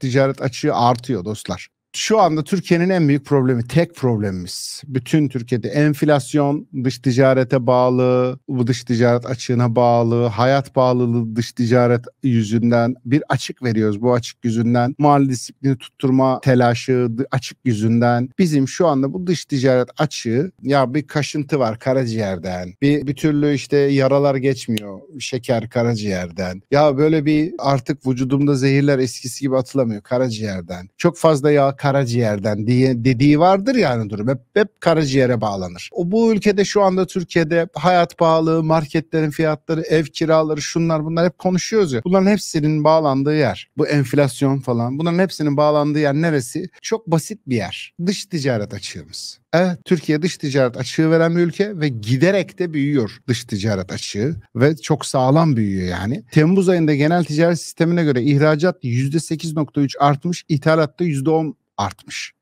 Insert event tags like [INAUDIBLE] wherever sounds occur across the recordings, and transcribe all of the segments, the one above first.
ticaret açığı artıyor dostlar şu anda Türkiye'nin en büyük problemi, tek problemimiz. Bütün Türkiye'de enflasyon dış ticarete bağlı, bu dış ticaret açığına bağlı, hayat bağlılığı dış ticaret yüzünden bir açık veriyoruz bu açık yüzünden. mal disiplini tutturma telaşı açık yüzünden. Bizim şu anda bu dış ticaret açığı ya bir kaşıntı var karaciğerden. Bir, bir türlü işte yaralar geçmiyor şeker karaciğerden. Ya böyle bir artık vücudumda zehirler eskisi gibi atılamıyor karaciğerden. Çok fazla yağ karaciğerden diye dediği vardır yani durum. Hep, hep karaciğere bağlanır. O bu ülkede şu anda Türkiye'de hayat pahalı, marketlerin fiyatları, ev kiraları, şunlar bunlar hep konuşuyoruz ya. Bunların hepsinin bağlandığı yer. Bu enflasyon falan. Bunların hepsinin bağlandığı yer neresi? Çok basit bir yer. Dış ticaret açığımız. Evet, Türkiye dış ticaret açığı veren bir ülke ve giderek de büyüyor dış ticaret açığı ve çok sağlam büyüyor yani. Temmuz ayında genel ticaret sistemine göre ihracat %8.3 artmış, ithalat da %10 artmış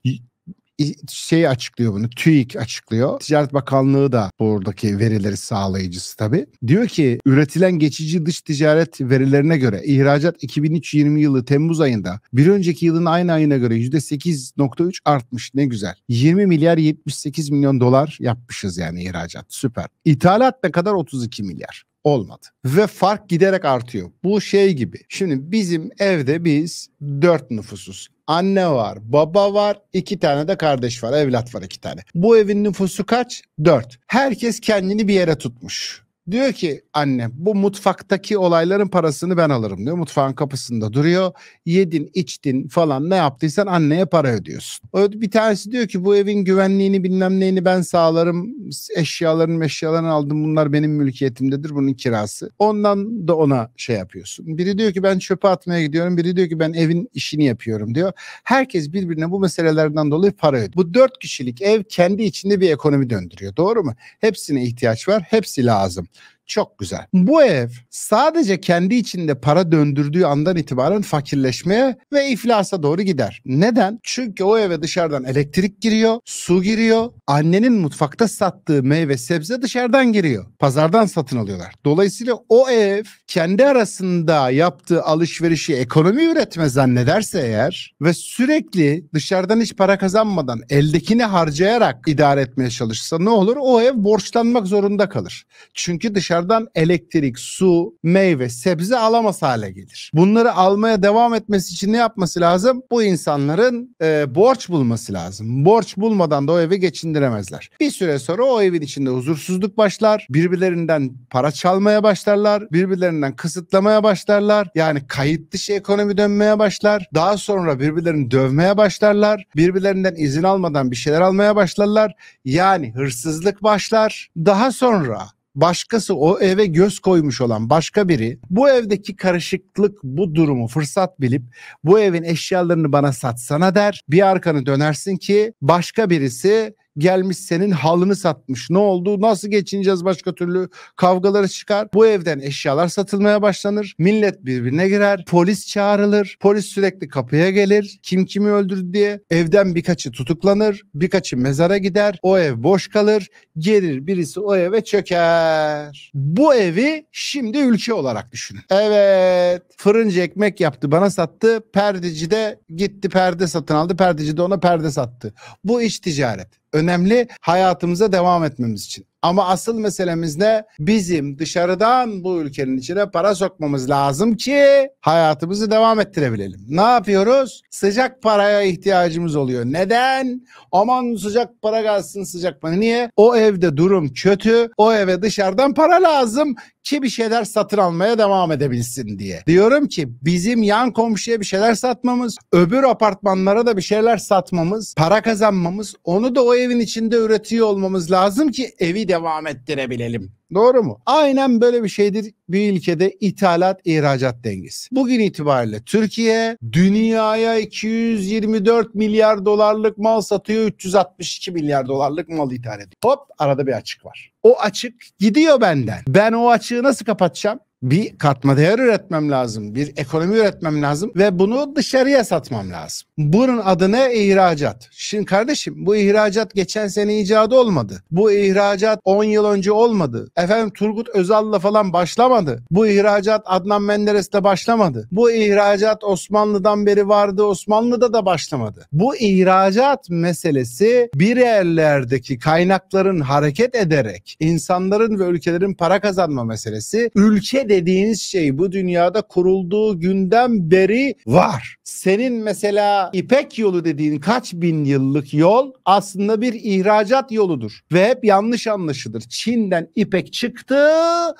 şey açıklıyor bunu. TÜİK açıklıyor. Ticaret Bakanlığı da buradaki verileri sağlayıcısı tabii. Diyor ki üretilen geçici dış ticaret verilerine göre ihracat 2003 yılı Temmuz ayında bir önceki yılın aynı ayına göre %8.3 artmış. Ne güzel. 20 milyar 78 milyon dolar yapmışız yani ihracat. Süper. İthalat ne kadar? 32 milyar olmadı. Ve fark giderek artıyor. Bu şey gibi. Şimdi bizim evde biz dört nüfusuz. Anne var, baba var, iki tane de kardeş var, evlat var iki tane. Bu evin nüfusu kaç? Dört. Herkes kendini bir yere tutmuş. Diyor ki anne bu mutfaktaki olayların parasını ben alırım diyor. Mutfağın kapısında duruyor. Yedin içtin falan ne yaptıysan anneye para ödüyorsun. Bir tanesi diyor ki bu evin güvenliğini bilmem neyini ben sağlarım eşyaların eşyalarını aldım bunlar benim mülkiyetimdedir bunun kirası. Ondan da ona şey yapıyorsun. Biri diyor ki ben çöpe atmaya gidiyorum. Biri diyor ki ben evin işini yapıyorum diyor. Herkes birbirine bu meselelerden dolayı para ödüyor. Bu dört kişilik ev kendi içinde bir ekonomi döndürüyor. Doğru mu? Hepsine ihtiyaç var. Hepsi lazım. Çok güzel. Bu ev sadece kendi içinde para döndürdüğü andan itibaren fakirleşmeye ve iflasa doğru gider. Neden? Çünkü o eve dışarıdan elektrik giriyor, su giriyor, annenin mutfakta sattığı meyve sebze dışarıdan giriyor. Pazardan satın alıyorlar. Dolayısıyla o ev kendi arasında yaptığı alışverişi ekonomi üretme zannederse eğer ve sürekli dışarıdan hiç para kazanmadan eldekini harcayarak idare etmeye çalışsa ne olur? O ev borçlanmak zorunda kalır. Çünkü dışarı dışarıdan elektrik, su, meyve, sebze alamaz hale gelir. Bunları almaya devam etmesi için ne yapması lazım? Bu insanların e, borç bulması lazım. Borç bulmadan da o evi geçindiremezler. Bir süre sonra o evin içinde huzursuzluk başlar. Birbirlerinden para çalmaya başlarlar. Birbirlerinden kısıtlamaya başlarlar. Yani kayıt dışı ekonomi dönmeye başlar. Daha sonra birbirlerini dövmeye başlarlar. Birbirlerinden izin almadan bir şeyler almaya başlarlar. Yani hırsızlık başlar. Daha sonra başkası o eve göz koymuş olan başka biri bu evdeki karışıklık bu durumu fırsat bilip bu evin eşyalarını bana satsana der. Bir arkanı dönersin ki başka birisi gelmiş senin halını satmış. Ne oldu? Nasıl geçineceğiz başka türlü? Kavgaları çıkar. Bu evden eşyalar satılmaya başlanır. Millet birbirine girer. Polis çağrılır. Polis sürekli kapıya gelir. Kim kimi öldürdü diye. Evden birkaçı tutuklanır. Birkaçı mezara gider. O ev boş kalır. Gelir birisi o eve çöker. Bu evi şimdi ülke olarak düşünün. Evet. Fırıncı ekmek yaptı bana sattı. Perdeci de gitti perde satın aldı. Perdeci de ona perde sattı. Bu iş ticaret önemli hayatımıza devam etmemiz için. Ama asıl meselemiz ne? Bizim dışarıdan bu ülkenin içine para sokmamız lazım ki hayatımızı devam ettirebilelim. Ne yapıyoruz? Sıcak paraya ihtiyacımız oluyor. Neden? Aman sıcak para gelsin sıcak para. Niye? O evde durum kötü. O eve dışarıdan para lazım ki bir şeyler satın almaya devam edebilsin diye. Diyorum ki bizim yan komşuya bir şeyler satmamız, öbür apartmanlara da bir şeyler satmamız, para kazanmamız, onu da o evin içinde üretiyor olmamız lazım ki evi devam ettirebilelim. Doğru mu? Aynen böyle bir şeydir bir ülkede ithalat ihracat dengesi. Bugün itibariyle Türkiye dünyaya 224 milyar dolarlık mal satıyor, 362 milyar dolarlık mal ithal ediyor. Hop arada bir açık var. O açık gidiyor benden. Ben o açığı nasıl kapatacağım? bir katma değer üretmem lazım, bir ekonomi üretmem lazım ve bunu dışarıya satmam lazım. Bunun adına ihracat. Şimdi kardeşim bu ihracat geçen sene icadı olmadı. Bu ihracat 10 yıl önce olmadı. Efendim Turgut Özal'la falan başlamadı. Bu ihracat Adnan Menderes'te başlamadı. Bu ihracat Osmanlı'dan beri vardı. Osmanlı'da da başlamadı. Bu ihracat meselesi bir yerlerdeki kaynakların hareket ederek insanların ve ülkelerin para kazanma meselesi ülke dediğiniz şey bu dünyada kurulduğu günden beri var. Senin mesela İpek yolu dediğin kaç bin yıllık yol aslında bir ihracat yoludur. Ve hep yanlış anlaşılır. Çin'den ipek çıktı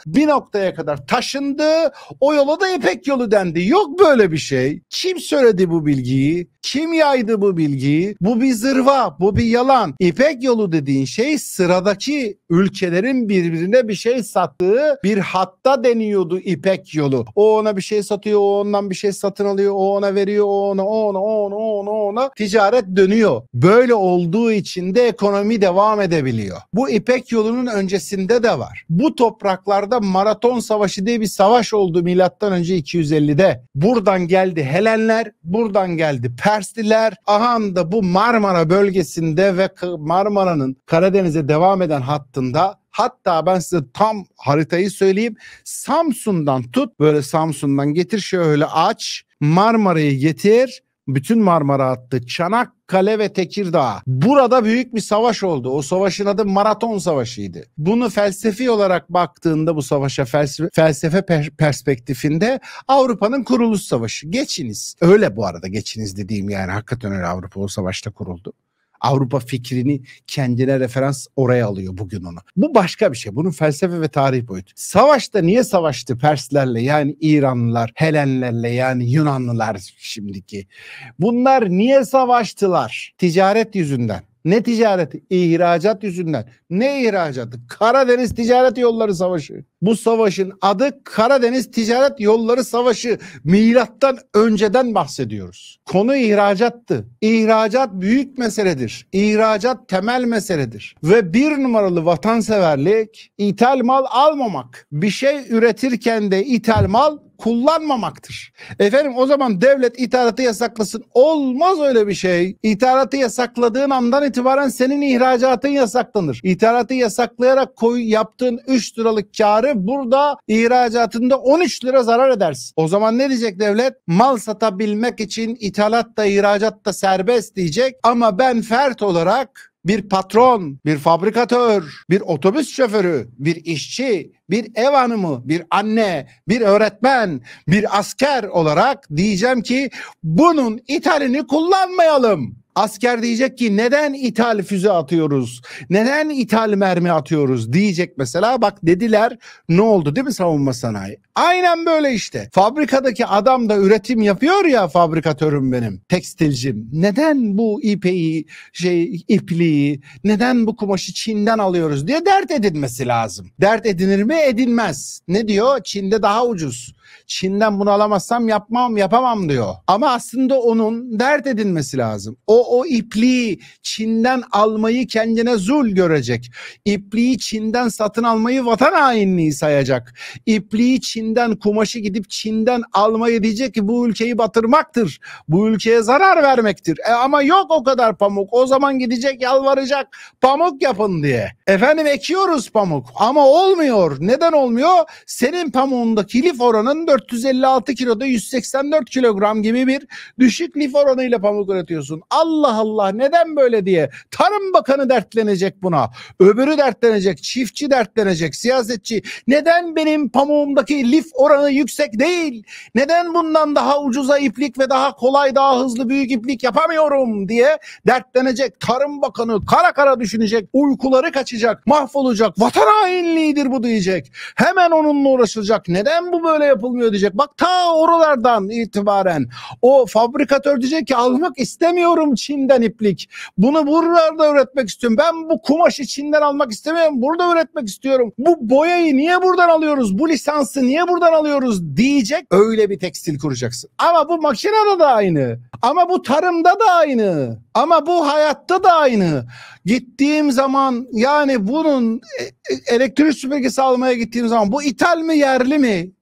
bir noktaya kadar taşındı. O yola da ipek yolu dendi. Yok böyle bir şey. Kim söyledi bu bilgiyi? Kim yaydı bu bilgiyi? Bu bir zırva, bu bir yalan. İpek yolu dediğin şey sıradaki ülkelerin birbirine bir şey sattığı bir hatta deniyordu İpek yolu. O ona bir şey satıyor, o ondan bir şey satın alıyor, o ona veriyor, o ona, o ona, o ona, o ona, ona. Ticaret dönüyor. Böyle olduğu için de ekonomi devam edebiliyor. Bu İpek yolunun öncesinde de var. Bu topraklarda Maraton Savaşı diye bir savaş oldu milattan önce 250'de. Buradan geldi Helenler, buradan geldi Pers tersliler ahan da bu Marmara bölgesinde ve Marmara'nın Karadeniz'e devam eden hattında Hatta ben size tam haritayı söyleyeyim. Samsun'dan tut böyle Samsun'dan getir şöyle aç Marmara'yı getir bütün Marmara attı. Çanakkale ve Tekirdağ. Burada büyük bir savaş oldu. O savaşın adı Maraton Savaşı'ydı. Bunu felsefi olarak baktığında bu savaşa felsefe, felsefe perspektifinde Avrupa'nın kuruluş savaşı. Geçiniz. Öyle bu arada geçiniz dediğim yani hakikaten öyle Avrupa o savaşta kuruldu. Avrupa fikrini kendine referans oraya alıyor bugün onu. Bu başka bir şey. Bunun felsefe ve tarih boyutu. Savaşta niye savaştı Perslerle yani İranlılar, Helenlerle yani Yunanlılar şimdiki? Bunlar niye savaştılar? Ticaret yüzünden. Ne ticareti? İhracat yüzünden. Ne ihracatı? Karadeniz Ticaret Yolları Savaşı. Bu savaşın adı Karadeniz Ticaret Yolları Savaşı. Milattan önceden bahsediyoruz. Konu ihracattı. İhracat büyük meseledir. İhracat temel meseledir. Ve bir numaralı vatanseverlik ithal mal almamak. Bir şey üretirken de ithal mal kullanmamaktır. Efendim o zaman devlet ithalatı yasaklasın. Olmaz öyle bir şey. İthalatı yasakladığın andan itibaren senin ihracatın yasaklanır. İthalatı yasaklayarak koy yaptığın 3 liralık karı burada ihracatında 13 lira zarar edersin. O zaman ne diyecek devlet? Mal satabilmek için ithalat da ihracat da serbest diyecek ama ben fert olarak bir patron, bir fabrikatör, bir otobüs şoförü, bir işçi, bir ev hanımı, bir anne, bir öğretmen, bir asker olarak diyeceğim ki bunun ithalini kullanmayalım. Asker diyecek ki neden ithal füze atıyoruz? Neden ithal mermi atıyoruz? Diyecek mesela bak dediler ne oldu değil mi savunma sanayi? Aynen böyle işte. Fabrikadaki adam da üretim yapıyor ya fabrikatörüm benim, tekstilcim. Neden bu ipeyi, şey ipliği, neden bu kumaşı Çin'den alıyoruz diye dert edinmesi lazım. Dert edinir mi? Edinmez. Ne diyor? Çin'de daha ucuz. Çin'den bunu alamazsam yapmam yapamam diyor. Ama aslında onun dert edinmesi lazım. O o ipliği Çin'den almayı kendine zul görecek. İpliği Çin'den satın almayı vatan hainliği sayacak. İpliği Çin'den kumaşı gidip Çin'den almayı diyecek ki bu ülkeyi batırmaktır. Bu ülkeye zarar vermektir. E ama yok o kadar pamuk. O zaman gidecek yalvaracak pamuk yapın diye. Efendim ekiyoruz pamuk ama olmuyor. Neden olmuyor? Senin pamuğundaki lif oranın 1456 kiloda 184 kilogram gibi bir düşük lif oranıyla pamuk üretiyorsun. Allah Allah neden böyle diye Tarım Bakanı dertlenecek buna. Öbürü dertlenecek, çiftçi dertlenecek, siyasetçi. Neden benim pamuğumdaki lif oranı yüksek değil? Neden bundan daha ucuza iplik ve daha kolay, daha hızlı büyük iplik yapamıyorum diye dertlenecek. Tarım Bakanı kara kara düşünecek, uykuları kaçacak, mahvolacak. Vatan hainliğidir bu diyecek. Hemen onunla uğraşılacak. Neden bu böyle yapılıyor? almıyor diyecek. Bak ta oralardan itibaren o fabrikatör diyecek ki almak istemiyorum Çin'den iplik. Bunu buralarda üretmek istiyorum. Ben bu kumaşı Çin'den almak istemiyorum. Burada üretmek istiyorum. Bu boyayı niye buradan alıyoruz? Bu lisansı niye buradan alıyoruz diyecek. Öyle bir tekstil kuracaksın. Ama bu makinede de aynı. Ama bu tarımda da aynı. Ama bu hayatta da aynı. Gittiğim zaman yani bunun e, e, elektrik süpürgesi almaya gittiğim zaman bu ithal mi yerli mi?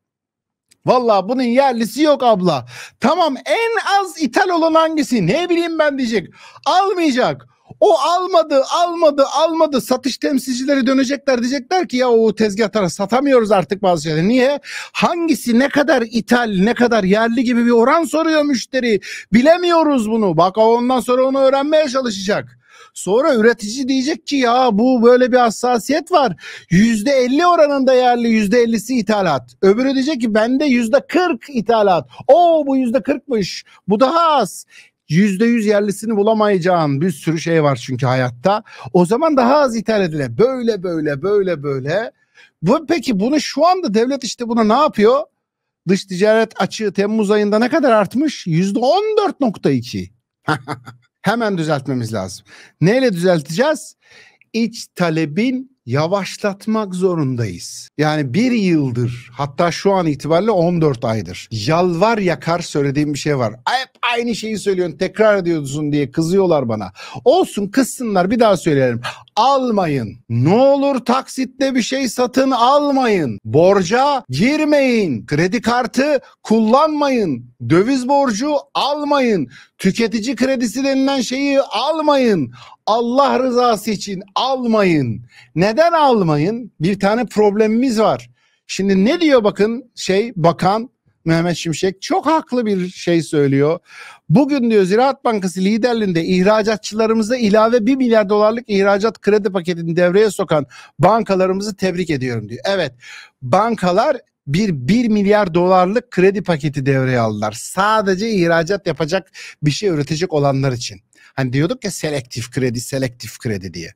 Valla bunun yerlisi yok abla. Tamam en az ithal olan hangisi? Ne bileyim ben diyecek. Almayacak. O almadı, almadı, almadı. Satış temsilcileri dönecekler diyecekler ki ya o tezgahlara satamıyoruz artık bazı şeyleri. Niye? Hangisi ne kadar ithal, ne kadar yerli gibi bir oran soruyor müşteri. Bilemiyoruz bunu. Bak ondan sonra onu öğrenmeye çalışacak. Sonra üretici diyecek ki ya bu böyle bir hassasiyet var. Yüzde elli oranında yerli yüzde ellisi ithalat. Öbürü diyecek ki bende yüzde kırk ithalat. O bu yüzde kırkmış. Bu daha az. Yüzde yüz yerlisini bulamayacağın bir sürü şey var çünkü hayatta. O zaman daha az ithal edile. Böyle böyle böyle böyle. Bu, peki bunu şu anda devlet işte buna ne yapıyor? Dış ticaret açığı Temmuz ayında ne kadar artmış? Yüzde on dört nokta iki. [LAUGHS] Hemen düzeltmemiz lazım. Neyle düzelteceğiz? İç talebin yavaşlatmak zorundayız. Yani bir yıldır hatta şu an itibariyle 14 aydır yalvar yakar söylediğim bir şey var. Hep aynı şeyi söylüyorsun tekrar ediyorsun diye kızıyorlar bana. Olsun kızsınlar bir daha söylerim almayın. Ne olur taksitle bir şey satın almayın. Borca girmeyin. Kredi kartı kullanmayın. Döviz borcu almayın. Tüketici kredisi denilen şeyi almayın. Allah rızası için almayın. Neden almayın? Bir tane problemimiz var. Şimdi ne diyor bakın şey bakan Mehmet Şimşek çok haklı bir şey söylüyor. Bugün diyor Ziraat Bankası liderliğinde ihracatçılarımıza ilave 1 milyar dolarlık ihracat kredi paketini devreye sokan bankalarımızı tebrik ediyorum diyor. Evet bankalar bir 1 milyar dolarlık kredi paketi devreye aldılar. Sadece ihracat yapacak bir şey üretecek olanlar için. Hani diyorduk ya selektif kredi, selektif kredi diye.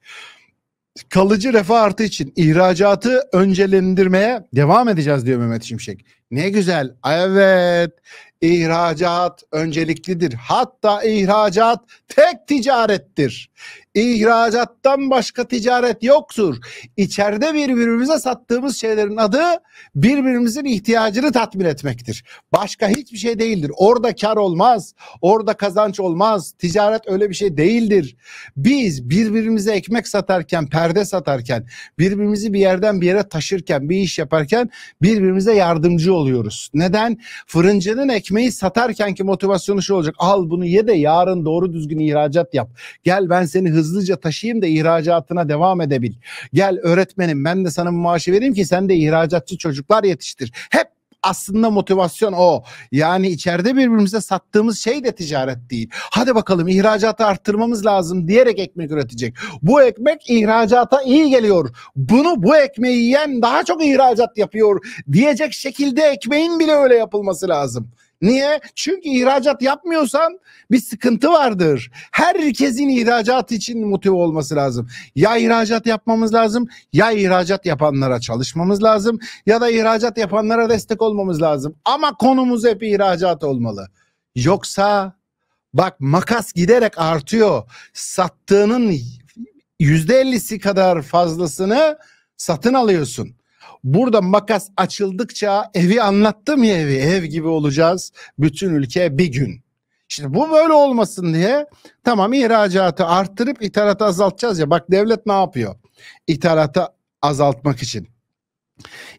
Kalıcı refah artı için ihracatı öncelendirmeye devam edeceğiz diyor Mehmet Şimşek. Ne güzel. Evet. İhracat önceliklidir. Hatta ihracat tek ticarettir. İhracattan başka ticaret yoktur. İçeride birbirimize sattığımız şeylerin adı birbirimizin ihtiyacını tatmin etmektir. Başka hiçbir şey değildir. Orada kar olmaz, orada kazanç olmaz. Ticaret öyle bir şey değildir. Biz birbirimize ekmek satarken, perde satarken, birbirimizi bir yerden bir yere taşırken, bir iş yaparken birbirimize yardımcı oluruz oluyoruz. Neden? Fırıncının ekmeği satarken ki motivasyonu şu olacak. Al bunu ye de yarın doğru düzgün ihracat yap. Gel ben seni hızlıca taşıyayım da ihracatına devam edebil. Gel öğretmenim ben de sana maaşı vereyim ki sen de ihracatçı çocuklar yetiştir. Hep aslında motivasyon o. Yani içeride birbirimize sattığımız şey de ticaret değil. Hadi bakalım ihracatı arttırmamız lazım diyerek ekmek üretecek. Bu ekmek ihracata iyi geliyor. Bunu bu ekmeği yiyen daha çok ihracat yapıyor diyecek şekilde ekmeğin bile öyle yapılması lazım. Niye? Çünkü ihracat yapmıyorsan bir sıkıntı vardır. Herkesin ihracat için motive olması lazım. Ya ihracat yapmamız lazım ya ihracat yapanlara çalışmamız lazım ya da ihracat yapanlara destek olmamız lazım. Ama konumuz hep ihracat olmalı. Yoksa bak makas giderek artıyor. Sattığının %50'si kadar fazlasını satın alıyorsun. Burada makas açıldıkça evi anlattım ya evi ev gibi olacağız bütün ülke bir gün. Şimdi bu böyle olmasın diye tamam ihracatı arttırıp ithalatı azaltacağız ya bak devlet ne yapıyor? İthalatı azaltmak için.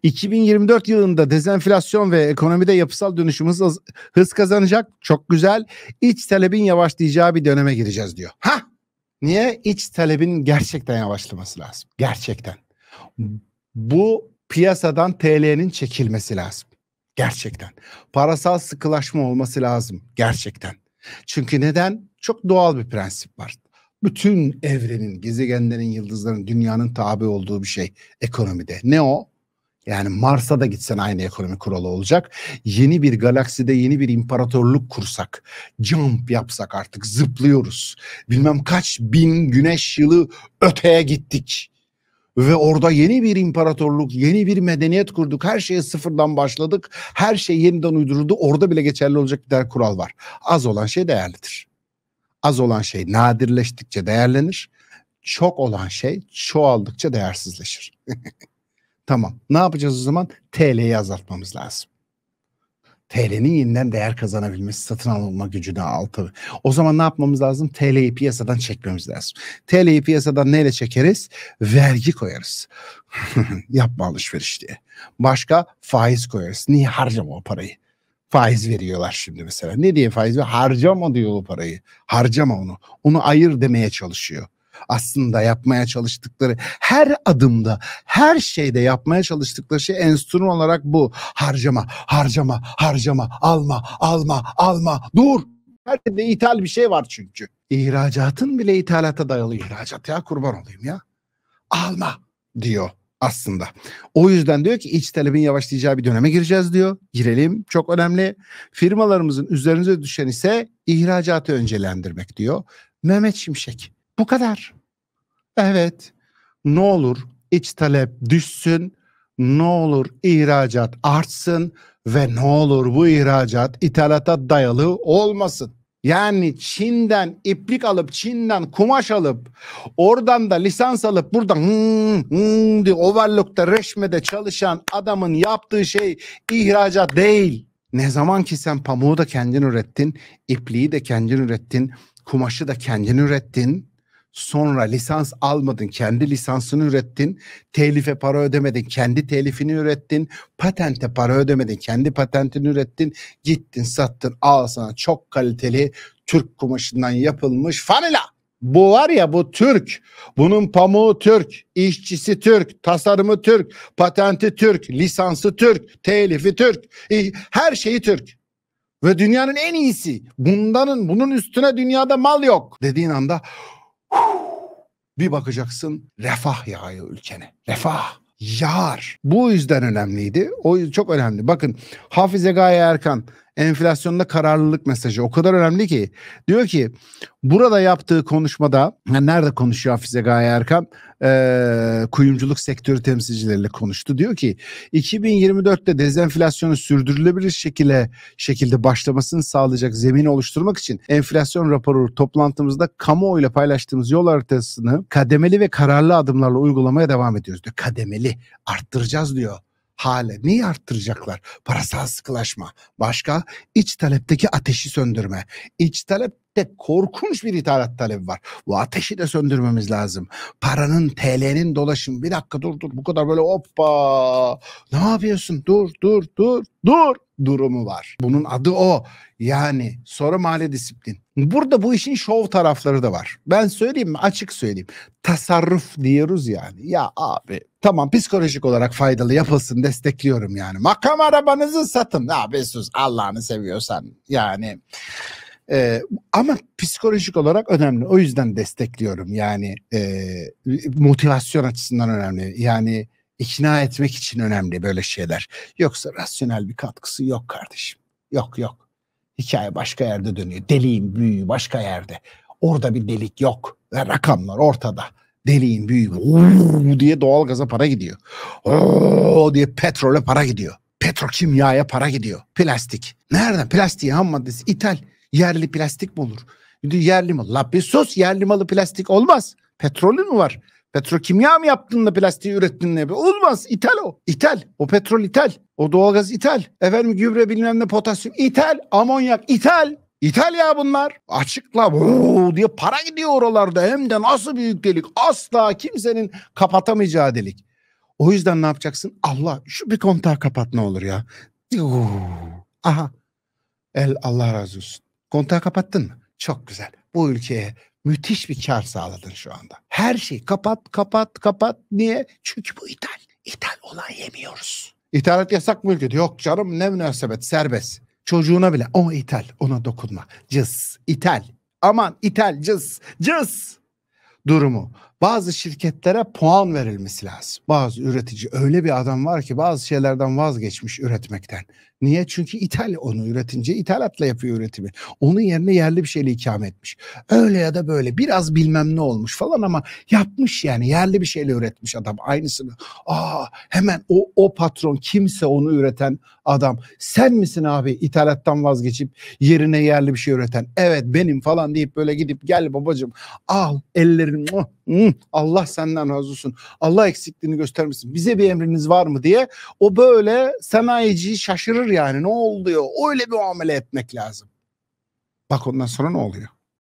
2024 yılında dezenflasyon ve ekonomide yapısal dönüşüm hız, hız kazanacak. Çok güzel. İç talebin yavaşlayacağı bir döneme gireceğiz diyor. Ha? Niye? iç talebin gerçekten yavaşlaması lazım. Gerçekten. Bu piyasadan TL'nin çekilmesi lazım. Gerçekten. Parasal sıkılaşma olması lazım. Gerçekten. Çünkü neden? Çok doğal bir prensip var. Bütün evrenin, gezegenlerin, yıldızların, dünyanın tabi olduğu bir şey ekonomide. Ne o? Yani Mars'a da gitsen aynı ekonomi kuralı olacak. Yeni bir galakside yeni bir imparatorluk kursak, jump yapsak artık zıplıyoruz. Bilmem kaç bin güneş yılı öteye gittik ve orada yeni bir imparatorluk, yeni bir medeniyet kurduk. Her şeye sıfırdan başladık. Her şey yeniden uyduruldu. Orada bile geçerli olacak bir der kural var. Az olan şey değerlidir. Az olan şey nadirleştikçe değerlenir. Çok olan şey çoğaldıkça değersizleşir. [LAUGHS] tamam. Ne yapacağız o zaman? TL'yi azaltmamız lazım. TL'nin yeniden değer kazanabilmesi, satın alınma gücüne altı. O zaman ne yapmamız lazım? TL'yi piyasadan çekmemiz lazım. TL'yi piyasadan neyle çekeriz? Vergi koyarız. [LAUGHS] Yapma alışveriş diye. Başka faiz koyarız. Niye harcama o parayı? faiz veriyorlar şimdi mesela. Ne diye faiz veriyor? Harcama diyor o parayı. Harcama onu. Onu ayır demeye çalışıyor aslında yapmaya çalıştıkları her adımda her şeyde yapmaya çalıştıkları şey enstrüman olarak bu harcama harcama harcama alma alma alma dur her yerde ithal bir şey var çünkü ihracatın bile ithalata dayalı ihracat ya kurban olayım ya alma diyor aslında. O yüzden diyor ki iç talebin yavaşlayacağı bir döneme gireceğiz diyor. Girelim çok önemli. Firmalarımızın üzerinize düşen ise ihracatı öncelendirmek diyor. Mehmet Şimşek bu kadar. Evet. Ne olur iç talep düşsün. Ne olur ihracat artsın ve ne olur bu ihracat ithalata dayalı olmasın. Yani Çin'den iplik alıp Çin'den kumaş alıp oradan da lisans alıp buradan hmm, hmm diye overlock'ta reşmede çalışan adamın yaptığı şey ihracat değil. Ne zaman ki sen pamuğu da kendin ürettin, ipliği de kendin ürettin, kumaşı da kendin ürettin sonra lisans almadın, kendi lisansını ürettin, telife para ödemedin, kendi telifini ürettin, patente para ödemedin, kendi patentini ürettin, gittin sattın, al sana çok kaliteli Türk kumaşından yapılmış fanila. Bu var ya bu Türk, bunun pamuğu Türk, işçisi Türk, tasarımı Türk, patenti Türk, lisansı Türk, telifi Türk, her şeyi Türk ve dünyanın en iyisi. Bundanın bunun üstüne dünyada mal yok dediğin anda bir bakacaksın refah yağıyor ülkene. Refah yağar. Bu yüzden önemliydi. O çok önemli. Bakın Hafize Gaye Erkan enflasyonda kararlılık mesajı o kadar önemli ki. Diyor ki burada yaptığı konuşmada yani nerede konuşuyor Hafize Gaye Erkan? Ee, kuyumculuk sektörü temsilcileriyle konuştu. Diyor ki 2024'te dezenflasyonu sürdürülebilir şekilde şekilde başlamasını sağlayacak zemini oluşturmak için enflasyon raporu toplantımızda kamuoyuyla paylaştığımız yol haritasını kademeli ve kararlı adımlarla uygulamaya devam ediyoruz diyor. Kademeli arttıracağız diyor hale neyi arttıracaklar? Parasal sıkılaşma. Başka iç talepteki ateşi söndürme. İç talep de korkunç bir ithalat talebi var. Bu ateşi de söndürmemiz lazım. Paranın, TL'nin dolaşımı. Bir dakika dur dur bu kadar böyle hoppa. Ne yapıyorsun? Dur dur dur dur durumu var. Bunun adı o. Yani sonra mali disiplin. Burada bu işin şov tarafları da var. Ben söyleyeyim mi? Açık söyleyeyim. Tasarruf diyoruz yani. Ya abi tamam psikolojik olarak faydalı yapılsın destekliyorum yani. Makam arabanızı satın. Ya be sus Allah'ını seviyorsan. Yani e, ama psikolojik olarak önemli. O yüzden destekliyorum. Yani e, motivasyon açısından önemli. Yani ikna etmek için önemli böyle şeyler. Yoksa rasyonel bir katkısı yok kardeşim. Yok yok. Hikaye başka yerde dönüyor. Deliğin büyüğü başka yerde. Orada bir delik yok. Ve rakamlar ortada. Deliğin büyüğü diye doğal gaza para gidiyor. Oo diye petrole para gidiyor. Petrokimyaya para gidiyor. Plastik. Nereden? Plastiği ham maddesi ithal. Yerli plastik mi olur? Yerli mi? La sos yerli malı plastik olmaz. Petrolü mü var? Petrokimya mı yaptın da plastiği ürettin ne? Olmaz. İthal o. İthal. O petrol ithal. O doğalgaz ithal. Efendim gübre bilmem ne potasyum ithal. Amonyak ithal. İtalya bunlar. Açıkla Oo, diye para gidiyor oralarda. Hem de nasıl büyük delik. Asla kimsenin kapatamayacağı delik. O yüzden ne yapacaksın? Allah şu bir kontağı kapat ne olur ya. Oo, aha. El Allah razı olsun. Kontağı kapattın mı? Çok güzel. Bu ülkeye müthiş bir kar sağladın şu anda. Her şeyi kapat, kapat, kapat. Niye? Çünkü bu ithal. İthal olan yemiyoruz. İthalat yasak mı ülkede? Yok canım ne münasebet serbest. Çocuğuna bile o ithal ona dokunma. Cız. İthal. Aman ithal cız. Cız. Durumu bazı şirketlere puan verilmesi lazım. Bazı üretici öyle bir adam var ki bazı şeylerden vazgeçmiş üretmekten. Niye? Çünkü ithal onu üretince ithalatla yapıyor üretimi. Onun yerine yerli bir şeyle ikame etmiş. Öyle ya da böyle biraz bilmem ne olmuş falan ama yapmış yani yerli bir şeyle üretmiş adam aynısını. Aa hemen o o patron kimse onu üreten adam. Sen misin abi ithalattan vazgeçip yerine yerli bir şey üreten? Evet benim falan deyip böyle gidip gel babacığım al ellerini Allah senden razı olsun. Allah eksikliğini göstermesin. Bize bir emriniz var mı diye. O böyle sanayici şaşırır yani. Ne oluyor? Öyle bir muamele etmek lazım. Bak ondan sonra ne oluyor?